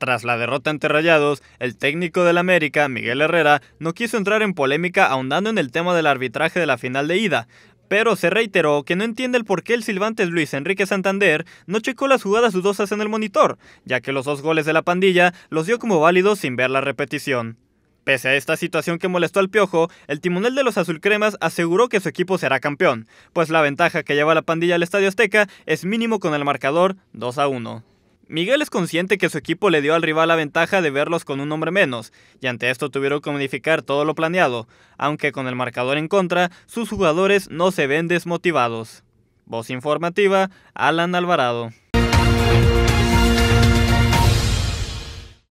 Tras la derrota ante Rayados, el técnico del América, Miguel Herrera, no quiso entrar en polémica ahondando en el tema del arbitraje de la final de ida, pero se reiteró que no entiende el por qué el silbante Luis Enrique Santander no checó las jugadas dudosas en el monitor, ya que los dos goles de la pandilla los dio como válidos sin ver la repetición. Pese a esta situación que molestó al Piojo, el timonel de los Azulcremas aseguró que su equipo será campeón, pues la ventaja que lleva la pandilla al Estadio Azteca es mínimo con el marcador 2 a 1. Miguel es consciente que su equipo le dio al rival la ventaja de verlos con un hombre menos, y ante esto tuvieron que modificar todo lo planeado, aunque con el marcador en contra, sus jugadores no se ven desmotivados. Voz informativa, Alan Alvarado.